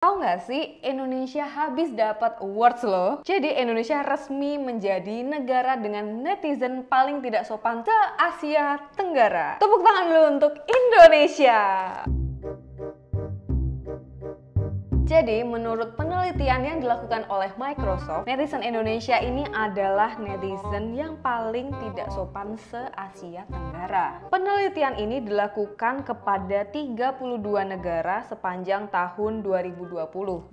Tahu nggak sih, Indonesia habis dapat awards loh. Jadi Indonesia resmi menjadi negara dengan netizen paling tidak sopan se Asia Tenggara. Tepuk tangan dulu untuk Indonesia. Jadi, menurut penelitian yang dilakukan oleh Microsoft, netizen Indonesia ini adalah netizen yang paling tidak sopan se-Asia Tenggara. Penelitian ini dilakukan kepada 32 negara sepanjang tahun 2020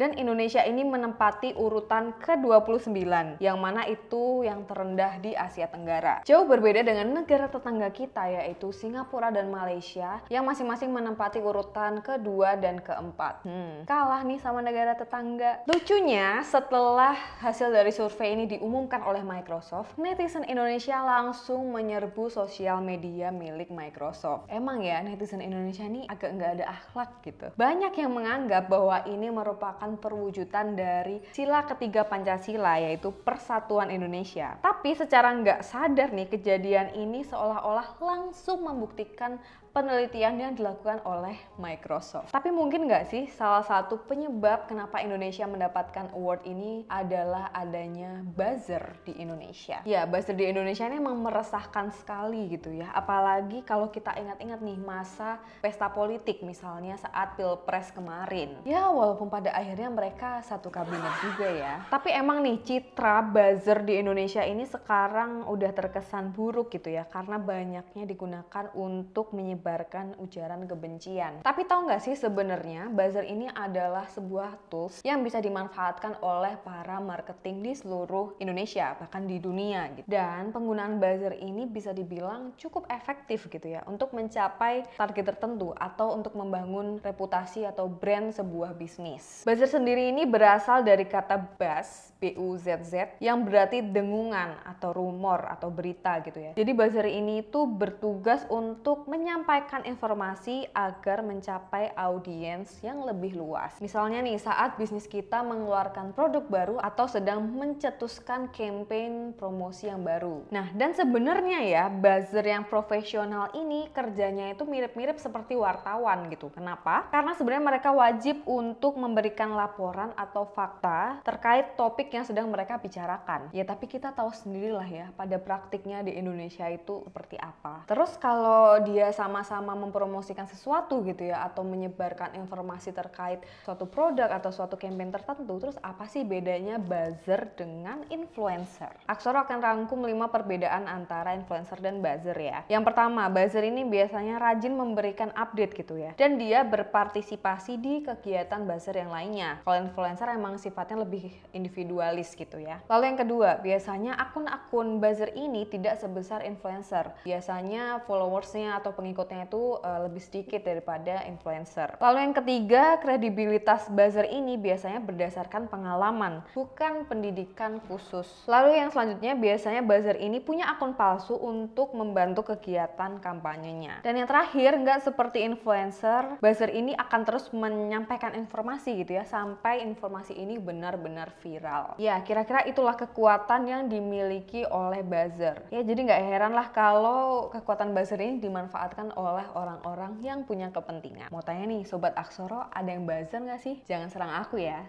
dan Indonesia ini menempati urutan ke-29 yang mana itu yang terendah di Asia Tenggara. Jauh berbeda dengan negara tetangga kita yaitu Singapura dan Malaysia yang masing-masing menempati urutan ke-2 dan ke Hmm, kalah nih sama negara tetangga. Lucunya, setelah hasil dari survei ini diumumkan oleh Microsoft, netizen Indonesia langsung menyerbu sosial media milik Microsoft. Emang ya, netizen Indonesia ini agak nggak ada akhlak gitu. Banyak yang menganggap bahwa ini merupakan perwujudan dari sila ketiga Pancasila, yaitu Persatuan Indonesia. Tapi secara nggak sadar nih, kejadian ini seolah-olah langsung membuktikan penelitian yang dilakukan oleh Microsoft. Tapi mungkin nggak sih salah satu penyebab kenapa Indonesia mendapatkan award ini adalah adanya buzzer di Indonesia. Ya, buzzer di Indonesia ini emang meresahkan sekali gitu ya. Apalagi kalau kita ingat-ingat nih masa pesta politik misalnya saat Pilpres kemarin. Ya, walaupun pada akhirnya mereka satu kabinet juga ya. Tapi emang nih citra buzzer di Indonesia ini sekarang udah terkesan buruk gitu ya karena banyaknya digunakan untuk menyebabkan menyebarkan ujaran kebencian. Tapi tahu nggak sih sebenarnya buzzer ini adalah sebuah tools yang bisa dimanfaatkan oleh para marketing di seluruh Indonesia bahkan di dunia gitu. Dan penggunaan buzzer ini bisa dibilang cukup efektif gitu ya untuk mencapai target tertentu atau untuk membangun reputasi atau brand sebuah bisnis. Buzzer sendiri ini berasal dari kata buzz, BUZZ yang berarti dengungan atau rumor atau berita gitu ya. Jadi buzzer ini itu bertugas untuk menyampaikan menyampaikan informasi agar mencapai audiens yang lebih luas. Misalnya nih, saat bisnis kita mengeluarkan produk baru atau sedang mencetuskan campaign promosi yang baru. Nah, dan sebenarnya ya, buzzer yang profesional ini kerjanya itu mirip-mirip seperti wartawan gitu. Kenapa? Karena sebenarnya mereka wajib untuk memberikan laporan atau fakta terkait topik yang sedang mereka bicarakan. Ya, tapi kita tahu sendirilah ya, pada praktiknya di Indonesia itu seperti apa. Terus kalau dia sama sama-sama mempromosikan sesuatu gitu ya atau menyebarkan informasi terkait suatu produk atau suatu campaign tertentu terus apa sih bedanya buzzer dengan influencer? Aksoro akan rangkum 5 perbedaan antara influencer dan buzzer ya. Yang pertama, buzzer ini biasanya rajin memberikan update gitu ya dan dia berpartisipasi di kegiatan buzzer yang lainnya. Kalau influencer emang sifatnya lebih individualis gitu ya. Lalu yang kedua, biasanya akun-akun buzzer ini tidak sebesar influencer. Biasanya followersnya atau pengikut outputnya itu uh, lebih sedikit daripada influencer. Lalu yang ketiga, kredibilitas buzzer ini biasanya berdasarkan pengalaman, bukan pendidikan khusus. Lalu yang selanjutnya, biasanya buzzer ini punya akun palsu untuk membantu kegiatan kampanyenya. Dan yang terakhir, nggak seperti influencer, buzzer ini akan terus menyampaikan informasi gitu ya, sampai informasi ini benar-benar viral. Ya, kira-kira itulah kekuatan yang dimiliki oleh buzzer. Ya, jadi nggak heran lah kalau kekuatan buzzer ini dimanfaatkan oleh orang-orang yang punya kepentingan. Mau tanya nih, Sobat Aksoro, ada yang buzzer nggak sih? Jangan serang aku ya.